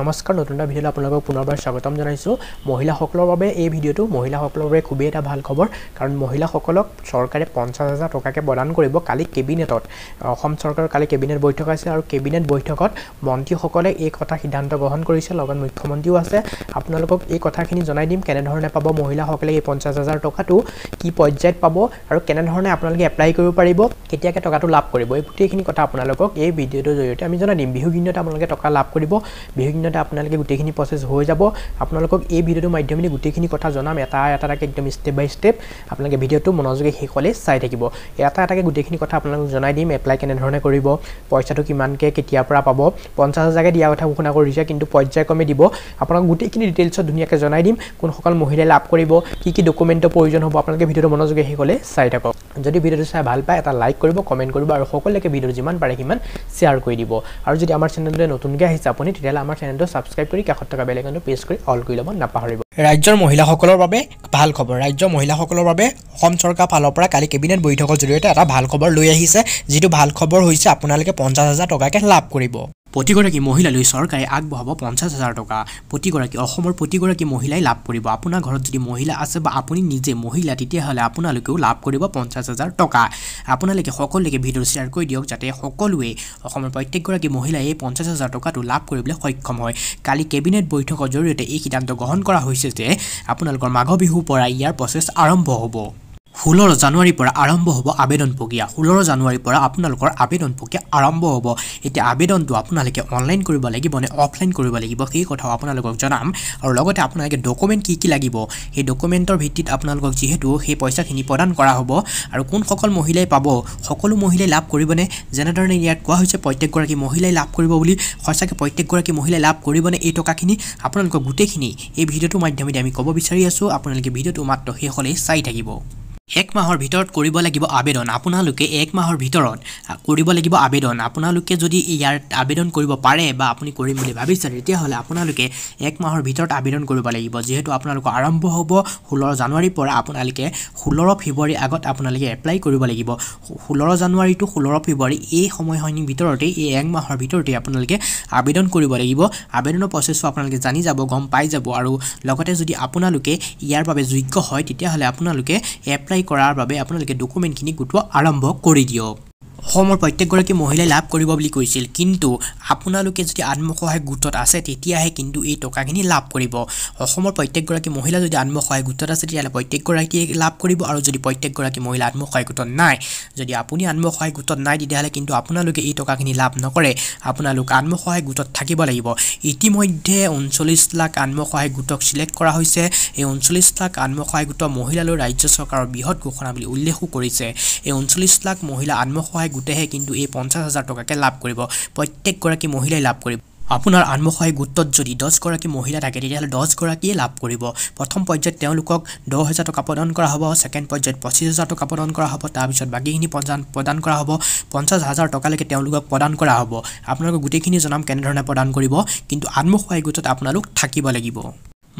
নমস্কাৰ নতুন এটা ভিডিঅ'লৈ আপোনালোকক পুনৰবাৰ স্বাগতম জনাইছোঁ মহিলাসকলৰ বাবে এই ভিডিঅ'টো মহিলাসকলৰ বাবে খুবেই এটা ভাল খবৰ কাৰণ মহিলাসকলক চৰকাৰে পঞ্চাছ হাজাৰ টকাকৈ প্ৰদান কৰিব কালি কেবিনেটত অসম চৰকাৰৰ কালি কেবিনেট বৈঠক আছে আৰু কেবিনেট বৈঠকত মন্ত্ৰীসকলে এই কথা সিদ্ধান্ত গ্ৰহণ কৰিছে লগত মুখ্যমন্ত্ৰীও আছে আপোনালোকক এই কথাখিনি জনাই দিম কেনেধৰণে পাব মহিলাসকলে এই পঞ্চাছ হাজাৰ টকাটো কি পৰ্যায়ত পাব আৰু কেনেধৰণে আপোনালোকে এপ্লাই কৰিব পাৰিব কেতিয়াকৈ টকাটো লাভ কৰিব এই গোটেইখিনি কথা আপোনালোকক এই ভিডিঅ'টোৰ জৰিয়তে আমি জনাই দিম বিহুগিনত আপোনালোকে টকা লাভ কৰিব বিহুগিন দিনতে আপোনালোকে গোটেইখিনি প্ৰচেছ হৈ যাব আপোনালোকক এই ভিডিঅ'টোৰ মাধ্যমেদি গোটেইখিনি কথা জনাম এটা এটাকৈ একদম ষ্টেপ বাই ষ্টেপ আপোনালোকে ভিডিঅ'টো মনোযোগে শেষলৈ চাই থাকিব এটা এটাকৈ গোটেইখিনি কথা আপোনালোকক জনাই দিম এপ্লাই কেনেধৰণে কৰিব পইচাটো কিমানকৈ কেতিয়াৰ পৰা পাব পঞ্চাছ হাজাৰকৈ দিয়া কথা ঘোষণা কৰিছে কিন্তু পৰ্যায়ক্ৰমে দিব আপোনালোকক গোটেইখিনি ডিটেইলছত ধুনীয়াকৈ জনাই দিম কোনসকল মহিলাই লাভ কৰিব কি কি ডকুমেণ্টৰ প্ৰয়োজন হ'ব আপোনালোকে ভিডিঅ'টো মনোযোগে শেষলৈ চাই থাকক যদি ভিডিঅ'টো চাই ভাল পায় এটা লাইক কৰিব কমেণ্ট কৰিব আৰু সকলোকে ভিডিঅ'টো যিমান পাৰে সিমান শ্বেয়াৰ কৰি দিব আৰু যদি আমাৰ চেনেলটোৱে নতুনকৈ আহিছে আপুনি তেতিয়াহ'লে আমাৰ চেনেল চেনেলটো ছাবস্ক্ৰাইব কৰি কাষত থকা বেলেগনটো প্ৰেছ কৰি অল কৰি ল'ব নাপাহৰিব ৰাজ্যৰ মহিলাসকলৰ বাবে ভাল খবৰ ৰাজ্যৰ মহিলাসকলৰ বাবে অসম চৰকাৰৰ ফালৰ পৰা কালি কেবিনেট বৈঠকৰ জৰিয়তে এটা ভাল খবৰ লৈ আহিছে যিটো ভাল খবৰ হৈছে আপোনালোকে পঞ্চাছ হাজাৰ টকাকৈ লাভ কৰিব প্ৰতিগৰাকী মহিলালৈ চৰকাৰে আগবঢ়াব পঞ্চাছ হাজাৰ টকা প্ৰতিগৰাকী অসমৰ প্ৰতিগৰাকী মহিলাই লাভ কৰিব আপোনাৰ ঘৰত যদি মহিলা আছে বা আপুনি নিজে মহিলা তেতিয়াহ'লে আপোনালোকেও লাভ কৰিব পঞ্চাছ হাজাৰ টকা আপোনালোকে সকলোকে ভিডিঅ' শ্বেয়াৰ কৰি দিয়ক যাতে সকলোৱে অসমৰ প্ৰত্যেকগৰাকী মহিলাই এই পঞ্চাছ হাজাৰ টকাটো লাভ কৰিবলৈ সক্ষম হয় কালি কেবিনেট বৈঠকৰ জৰিয়তে এই সিদ্ধান্ত গ্ৰহণ কৰা হৈছে যে আপোনালোকৰ মাঘ বিহুৰ পৰা ইয়াৰ প্ৰচেছ আৰম্ভ হ'ব ষোল্ল জানুৱাৰীৰ পৰা আৰম্ভ হ'ব আবেদন প্ৰক্ৰিয়া ষোল্ল জানুৱাৰীৰ পৰা আপোনালোকৰ আবেদন প্ৰক্ৰিয়া আৰম্ভ হ'ব এতিয়া আবেদনটো আপোনালোকে অনলাইন কৰিব লাগিবনে অফলাইন কৰিব লাগিব সেই কথাও আপোনালোকক জনাম আৰু লগতে আপোনালোকে ডকুমেণ্ট কি কি লাগিব সেই ডকুমেণ্টৰ ভিত্তিত আপোনালোকক যিহেতু সেই পইচাখিনি প্ৰদান কৰা হ'ব আৰু কোনসকল মহিলাই পাব সকলো মহিলাই লাভ কৰিবনে যেনেধৰণে ইয়াত কোৱা হৈছে প্ৰত্যেকগৰাকী মহিলাই লাভ কৰিব বুলি সঁচাকৈ প্ৰত্যেকগৰাকী মহিলাই লাভ কৰিবনে এই টকাখিনি আপোনালোকৰ গোটেইখিনি এই ভিডিঅ'টোৰ মাধ্যমেদি আমি ক'ব বিচাৰি আছোঁ আপোনালোকে ভিডিঅ'টো মাত্ৰ শেষলৈ চাই থাকিব এক মাহৰ ভিতৰত কৰিব লাগিব আবেদন আপোনালোকে এক মাহৰ ভিতৰত কৰিব লাগিব আবেদন আপোনালোকে যদি ইয়াৰ আবেদন কৰিব পাৰে বা আপুনি কৰিম বুলি ভাবিছে তেতিয়াহ'লে আপোনালোকে এক মাহৰ ভিতৰত আবেদন কৰিব লাগিব যিহেতু আপোনালোকৰ আৰম্ভ হ'ব ষোল্ল জানুৱাৰীৰ পৰা আপোনালোকে ষোল্ল ফেব্ৰুৱাৰী আগত আপোনালোকে এপ্লাই কৰিব লাগিব ষোল্ল জানুৱাৰী টু ষোল্ল ফেব্ৰুৱাৰী এই সময়খিনিৰ ভিতৰতেই এই এক মাহৰ ভিতৰতেই আপোনালোকে আবেদন কৰিব লাগিব আবেদনৰ প্ৰচেছটো আপোনালোকে জানি যাব গম পাই যাব আৰু লগতে যদি আপোনালোকে ইয়াৰ বাবে যোগ্য হয় তেতিয়াহ'লে আপোনালোকে এপ্লাই এপ্লাই কৰাৰ বাবে আপোনালোকে ডকুমেণ্টখিনি গোটোৱা আৰম্ভ কৰি দিয়ক অসমৰ প্ৰত্যেকগৰাকী মহিলাই লাভ কৰিব বুলি কৈছিল কিন্তু আপোনালোকে যদি আত্মসহায়ক গোটত আছে তেতিয়াহে কিন্তু এই টকাখিনি লাভ কৰিব অসমৰ প্ৰত্যেকগৰাকী মহিলা যদি আত্মসহায়ক গোটত আছে তেতিয়াহ'লে প্ৰত্যেকগৰাকীয়ে লাভ কৰিব আৰু যদি প্ৰত্যেকগৰাকী মহিলা আত্মসহায়ক গোটত নাই যদি আপুনি আত্মসহায়ক গোটত নাই তেতিয়াহ'লে কিন্তু আপোনালোকে এই টকাখিনি লাভ নকৰে আপোনালোক আত্মসহায়ক গোটত থাকিব লাগিব ইতিমধ্যে ঊনচল্লিছ লাখ আত্মসহায়ক গোটক চিলেক্ট কৰা হৈছে এই ঊনচল্লিছ লাখ আত্মসহায়ক গোটৰ মহিলালৈ ৰাজ্য চৰকাৰৰ বৃহৎ ঘোষণা বুলি উল্লেখো কৰিছে এই ঊনচল্লিছ লাখ মহিলা আত্মসহায়ক গোটেহে কিন্তু এই পঞ্চাছ হাজাৰ টকাকৈ লাভ কৰিব প্ৰত্যেকগৰাকী মহিলাই লাভ কৰিব আপোনাৰ আত্মসহায়ক গোটত যদি দহগৰাকী মহিলা থাকে তেতিয়াহ'লে দহগৰাকীয়ে লাভ কৰিব প্ৰথম পৰ্যায়ত তেওঁলোকক দহ হেজাৰ টকা প্ৰদান কৰা হ'ব ছেকেণ্ড পৰ্যায়ত পঁচিছ হাজাৰ টকা প্ৰদান কৰা হ'ব তাৰপিছত বাকীখিনি প্ৰদান প্ৰদান কৰা হ'ব পঞ্চাছ হাজাৰ টকালৈকে তেওঁলোকক প্ৰদান কৰা হ'ব আপোনালোকক গোটেইখিনি জনাম কেনেধৰণে প্ৰদান কৰিব কিন্তু আত্মসহায়ক গোটত আপোনালোক থাকিব লাগিব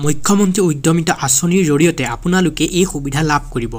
মুখ্যমন্ত্ৰী উদ্যমিতা আঁচনিৰ জৰিয়তে আপোনালোকে এই সুবিধা লাভ কৰিব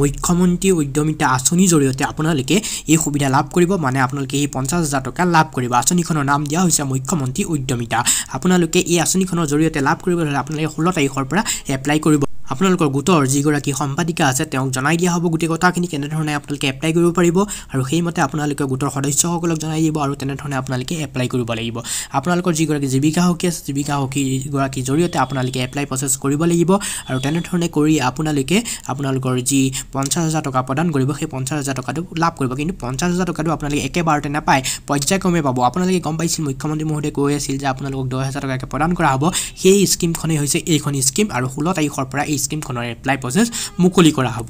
মুখ্যমন্ত্ৰী উদ্যমিতা আঁচনিৰ জৰিয়তে আপোনালোকে এই সুবিধা লাভ কৰিব মানে আপোনালোকে এই পঞ্চাছ হাজাৰ টকা লাভ কৰিব আঁচনিখনৰ নাম দিয়া হৈছে মুখ্যমন্ত্ৰী উদ্যমিতা আপোনালোকে এই আঁচনিখনৰ জৰিয়তে লাভ কৰিবলৈ হ'লে আপোনালোকে ষোল্ল তাৰিখৰ পৰা এপ্লাই কৰিব আপোনালোকৰ গোটৰ যিগৰাকী সম্পাদিকা আছে তেওঁক জনাই দিয়া হ'ব গোটেই কথাখিনি কেনেধৰণে আপোনালোকে এপ্লাই কৰিব পাৰিব আৰু সেইমতে আপোনালোকে গোটৰ সদস্যসকলক জনাই দিব আৰু তেনেধৰণে আপোনালোকে এপ্লাই কৰিব লাগিব আপোনালোকৰ যিগৰাকী জীৱিকা সখী আছে জীৱিকা সখীগৰাকীৰ জৰিয়তে আপোনালোকে এপ্লাই প্ৰচেছ কৰিব লাগিব আৰু তেনেধৰণে কৰি আপোনালোকে আপোনালোকৰ যি পঞ্চাছ হাজাৰ টকা প্ৰদান কৰিব সেই পঞ্চাছ হাজাৰ টকাটো লাভ কৰিব কিন্তু পঞ্চাছ হাজাৰ টকাটো আপোনালোকে একেবাৰতে নাপায় পৰ্যায়ক্ৰমে পাব আপোনালোকে গম পাইছিল মুখ্যমন্ত্ৰী মহোদয়ে কৈ আছিল যে আপোনালোকক দহ হাজাৰ টকাকৈ প্ৰদান কৰা হ'ব সেই স্কীমখনেই হৈছে এইখন স্কীম আৰু ষোল্ল তাৰিখৰ পৰা এই স্কিমখনৰ এপ্লাই প্ৰচেছ মুকলি কৰা হ'ব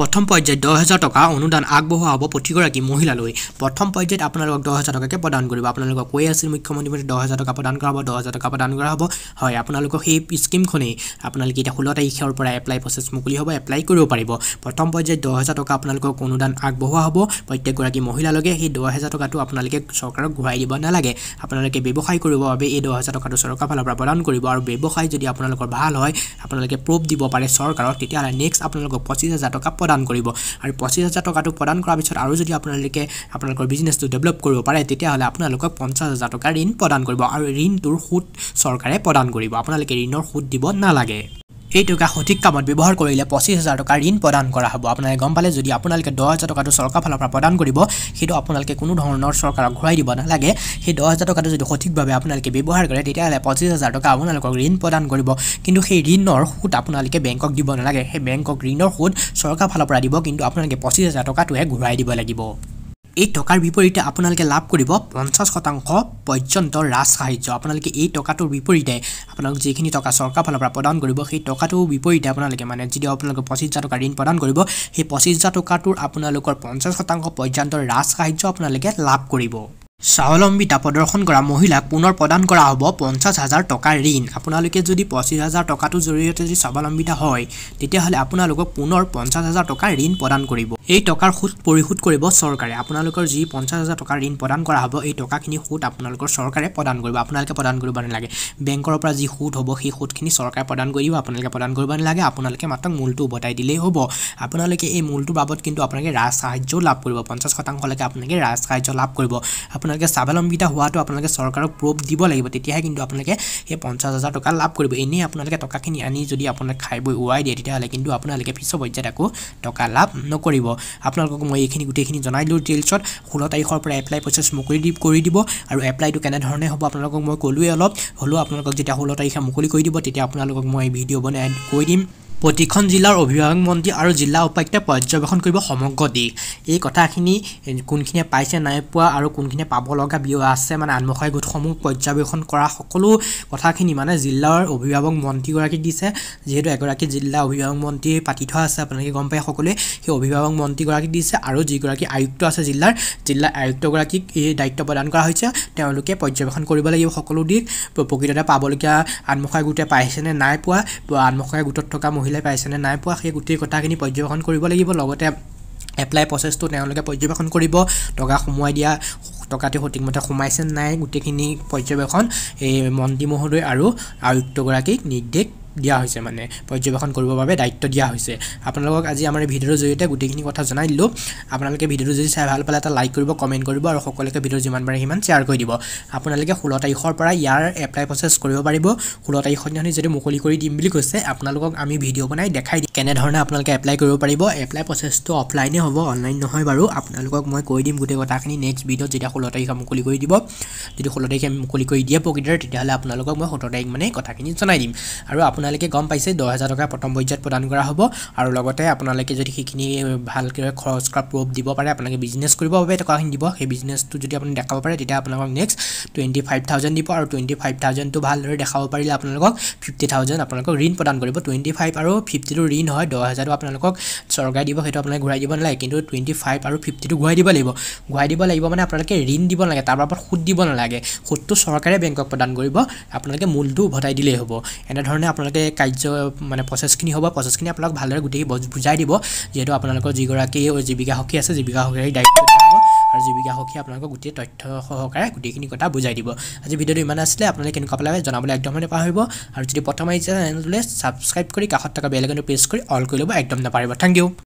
প্ৰথম পৰ্যায়ত দহ হাজাৰ টকা অনুদান আগবঢ়োৱা হ'ব প্ৰতিগৰাকী মহিলালৈ প্ৰথম পৰ্যায়ত আপোনালোকক দহ হাজাৰ টকাকৈ প্ৰদান কৰিব আপোনালোকক কৈ আছিল মুখ্যমন্ত্ৰী মন্ত্ৰী দহ হাজাৰ টকা প্ৰদান কৰা হ'ব দহ হাজাৰ টকা প্ৰদান কৰা হ'ব হয় আপোনালোকক সেই স্কীমখনেই আপোনালোকে এতিয়া ষোল্ল তাৰিখৰ পৰা এপ্লাই প্ৰচেছ মুকলি হ'ব এপ্লাই কৰিব পাৰিব প্ৰথম পৰ্যায়ত দহ হাজাৰ টকা আপোনালোকক অনুদান আগবঢ়োৱা হ'ব প্ৰত্যেকগৰাকী মহিলালৈকে সেই দহ হাজাৰ টকাটো আপোনালোকে চৰকাৰক ঘূৰাই দিব নালাগে আপোনালোকে ব্যৱসায় কৰিবৰ বাবে এই দহ হাজাৰ টকাটো চৰকাৰৰ ফালৰ পৰা প্ৰদান কৰিব আৰু ব্যৱসায় যদি আপোনালোকৰ ভাল হয় আপোনালোকে প্ৰুফ দিব পাৰে চৰকাৰক তেতিয়াহ'লে নেক্সট আপোনালোকক পঁচিছ হাজাৰ টকা প্ৰদান কৰিব আৰু পঁচিছ হাজাৰ টকাটো প্ৰদান কৰাৰ পিছত আৰু যদি আপোনালোকে আপোনালোকৰ বিজনেছটো ডেভেলপ কৰিব পাৰে তেতিয়াহ'লে আপোনালোকক পঞ্চাছ হাজাৰ টকা ঋণ প্ৰদান কৰিব আৰু ঋণটোৰ সুত চৰকাৰে প্ৰদান কৰিব আপোনালোকে ঋণৰ সুত দিব নালাগে এই টকা সঠিক কামত ব্যৱহাৰ কৰিলে পঁচিছ হাজাৰ টকা ঋণ প্ৰদান কৰা হ'ব আপোনালোকে গম পালে যদি আপোনালোকে দহ হাজাৰ টকাটো চৰকাৰৰ ফালৰ পৰা প্ৰদান কৰিব সেইটো আপোনালোকে কোনো ধৰণৰ চৰকাৰক ঘূৰাই দিব নালাগে সেই দহ হাজাৰ টকাটো যদি সঠিকভাৱে আপোনালোকে ব্যৱহাৰ কৰে তেতিয়াহ'লে পঁচিছ হাজাৰ টকা আপোনালোকক ঋণ প্ৰদান কৰিব কিন্তু সেই ঋণৰ সুত আপোনালোকে বেংকক দিব নালাগে সেই বেংকক ঋণৰ সুত চৰকাৰৰ ফালৰ পৰা দিব কিন্তু আপোনালোকে পঁচিছ হাজাৰ টকাটোহে ঘূৰাই দিব লাগিব এই টকাৰ বিপৰীতে আপোনালোকে লাভ কৰিব পঞ্চাছ শতাংশ পৰ্যন্ত ৰাজ সাহাৰ্য আপোনালোকে এই টকাটোৰ বিপৰীতে আপোনালোক যিখিনি টকা চৰকাৰৰ ফালৰ পৰা প্ৰদান কৰিব সেই টকাটোৰ বিপৰীতে আপোনালোকে মানে যদি আপোনালোকে পঁচিছ হাজাৰ টকা ঋণ প্ৰদান কৰিব সেই পঁচিছ হাজাৰ টকাটোৰ আপোনালোকৰ পঞ্চাছ শতাংশ পৰ্যন্ত ৰাজ সাহাৰ্য আপোনালোকে লাভ কৰিব স্বাৱলম্বিতা প্ৰদৰ্শন কৰা মহিলাক পুনৰ প্ৰদান কৰা হ'ব পঞ্চাছ হাজাৰ টকা ঋণ আপোনালোকে যদি পঁচিছ হাজাৰ টকাটোৰ জৰিয়তে যদি স্বাৱলম্বিতা হয় তেতিয়াহ'লে আপোনালোকক পুনৰ পঞ্চাছ হাজাৰ টকা ঋণ প্ৰদান কৰিব এই টকাৰ সুত পৰিশোধ কৰিব চৰকাৰে আপোনালোকৰ যি পঞ্চাছ হাজাৰ টকাৰ ঋণ প্ৰদান কৰা হ'ব এই টকাখিনি সুত আপোনালোকৰ চৰকাৰে প্ৰদান কৰিব আপোনালোকে প্ৰদান কৰিব নালাগে বেংকৰ পৰা যি সুত হ'ব সেই সুতখিনি চৰকাৰে প্ৰদান কৰি দিব আপোনালোকে প্ৰদান কৰিব নালাগে আপোনালোকে মাত্ৰ মূলটো উভতাই দিলেই হ'ব আপোনালোকে এই মূলটোৰ বাবদ কিন্তু আপোনালোকে ৰাজ সাহাৰ্যও লাভ কৰিব পঞ্চাছ শতাংশলৈকে আপোনালোকে ৰাজ সাহাৰ্য লাভ কৰিব আপোনালোকে আপোনালোকে স্বাৱলম্বিতা হোৱাটো আপোনালোকে চৰকাৰক প্ৰুফ দিব লাগিব তেতিয়াহে কিন্তু আপোনালোকে সেই পঞ্চাছ হাজাৰ টকা লাভ কৰিব এনেই আপোনালোকে টকাখিনি আনি যদি আপোনালোকে খাই বৈ উৱাই দিয়ে তেতিয়াহ'লে কিন্তু আপোনালোকে পিছৰ পৰ্যায়ত একো টকা লাভ নকৰিব আপোনালোকক মই এইখিনি গোটেইখিনি জনাই দিলোঁ ডিটেইলছত ষোল্ল তাৰিখৰ পৰা এপ্লাই প্ৰচেছ মুকলি দি কৰি দিব আৰু এপ্লাইটো কেনেধৰণে হ'ব আপোনালোকক মই ক'লোৱেই অলপ হ'লেও আপোনালোকক যেতিয়া ষোল্ল তাৰিখে মুকলি কৰি দিব তেতিয়া আপোনালোকক মই ভিডিঅ' বনাই কৈ দিম প্ৰতিখন জিলাৰ অভিভাৱক মন্ত্ৰী আৰু জিলা উপায়ুক্তে পৰ্যবেক্ষণ কৰিব সমগ্ৰ দেশ এই কথাখিনি কোনখিনিয়ে পাইছে নাই পোৱা আৰু কোনখিনিয়ে পাব লগা ব্যয় আছে মানে আত্মসহায়ক গোটসমূহ পৰ্যবেক্ষণ কৰা সকলো কথাখিনি মানে জিলাৰ অভিভাৱক মন্ত্ৰীগৰাকীক দিছে যিহেতু এগৰাকী জিলা অভিভাৱক মন্ত্ৰী পাতি থোৱা আছে আপোনালোকে গম পায় সকলোৱে সেই অভিভাৱক মন্ত্ৰীগৰাকীক দিছে আৰু যিগৰাকী আয়ুক্ত আছে জিলাৰ জিলা আয়ুক্তগৰাকীক এই দায়িত্ব প্ৰদান কৰা হৈছে তেওঁলোকে পৰ্যবেক্ষণ কৰিব লাগিব সকলো দিশ প্ৰকৃততে পাবলগীয়া আত্মসহায়ক গোটে পাইছেনে নাই পোৱা আত্মসহায়ক গোটত থকা মহিলা এপ্লাই পাইছেনে নাই পোৱা সেই গোটেই কথাখিনি পৰ্যবেক্ষণ কৰিব লাগিব লগতে এপ্লাই প্ৰচেছটো তেওঁলোকে পৰ্যবেক্ষণ কৰিব টকা সোমোৱাই দিয়া টকাটো সঠিকমতে সোমাইছে নাই গোটেইখিনি পৰ্যবেক্ষণ এই মন্ত্ৰী মহোদয় আৰু আয়ুক্তগৰাকীক নিৰ্দেশ দিয়া হৈছে মানে পৰ্যবেক্ষণ কৰিবৰ বাবে দায়িত্ব দিয়া হৈছে আপোনালোকক আজি আমাৰ ভিডিঅ'ৰ জৰিয়তে গোটেইখিনি কথা জনাই দিলোঁ আপোনালোকে ভিডিঅ'টো যদি চাই ভাল পালে এটা লাইক কৰিব কমেণ্ট কৰিব আৰু সকলোকে ভিডিঅ' যিমান পাৰে সিমান শ্বেয়াৰ কৰি দিব আপোনালোকে ষোল্ল তাৰিখৰ পৰা ইয়াৰ এপ্লাই প্ৰচেছ কৰিব পাৰিব ষোল্ল তাৰিখৰ দিনাখন যদি মুকলি কৰি দিম বুলি কৈছে আপোনালোকক আমি ভিডিঅ' বনাই দেখাই দিম কেনেধৰণে আপোনালোকে এপ্লাই কৰিব পাৰিব এপ্লাই প্ৰচেছটো অফলাইনে হ'ব অনলাইন নহয় বাৰু আপোনালোকক মই কৈ দিম গোটেই কথাখিনি নেক্সট ভিডিঅ'ত যেতিয়া ষোল্ল তাৰিখে মুকলি কৰি দিব যদি ষোল্ল তাৰিখে আমি মুকলি কৰি দিয়ে প্ৰকৃতিৰে তেতিয়াহ'লে আপোনালোকক মই সোতৰ তাৰিখ মানে কথাখিনি জনাই দিম আৰু আপোনাৰ আপোনালোকে গম পাইছে দহ হাজাৰ টকা প্ৰথম পৰ্যায়ত প্ৰদান কৰা হ'ব আৰু লগতে আপোনালোকে যদি সেইখিনি ভালকৈ খৰচ কৰা প্ৰুফ দিব পাৰে আপোনালোকে বিজনেছ কৰিবৰ বাবে টকাখিনি দিব সেই বিজনেছটো যদি আপুনি দেখাব পাৰে তেতিয়া আপোনালোকক নেক্সট টুৱেণ্টি ফাইভ থাউজেণ্ড দিব আৰু টুৱেণ্টি ফাইভ থাউজেণ্ডটো ভালদৰে দেখাব পাৰিলে আপোনালোকক ফিফটি থাউজেণ্ড আপোনালোকক ঋণ প্ৰদান কৰিব টুৱেণ্টি ফাইভ আৰু ফিফটিটো ঋণ হয় দহ হাজাৰটো আপোনালোকক চৰকাৰে দিব সেইটো আপোনালোকে ঘূৰাই দিব নালাগে কিন্তু টুৱেণ্টি ফাইভ আৰু ফিফটিটো ঘূৰাই দিব লাগিব ঘূৰাই দিব লাগিব মানে আপোনালোকে ঋণ দিব নালাগে তাৰ বাবদ সুদ দিব নালাগে সুদটো চৰকাৰে বেংকক প্ৰদান কৰিব আপোনালোকে মূলটো উভতাই দিলেই হ'ব এনেধৰণে আপোনালোকে কেনেকৈ কাৰ্য মানে প্ৰচেছখিনি হ'ব প্ৰচেছখিনি আপোনালোক ভালদৰে গোটেই বুজাই দিব যিহেতু আপোনালোকৰ যিগৰাকী জীৱিকা সখী আছে জীৱিকা সখীৰ দায়িত্ব হ'ব আৰু জীৱিকা সখী আপোনালোকক গোটেই তথ্য সহকাৰে গোটেইখিনি কথা বুজাই দিব আজি ভিডিঅ'টো ইমান আছিলে আপোনালোকে কেনেকুৱা পালে জনাবলৈ একদম মানে পাহৰিব আৰু যদি প্ৰথম আহিছে চেনেলটোলৈ ছাবস্ক্ৰাইব কৰি কাষত থকা বেলেগনটো প্ৰেছ কৰি অল কৰি ল'ব একদম নাপাৰিব থেংক ইউ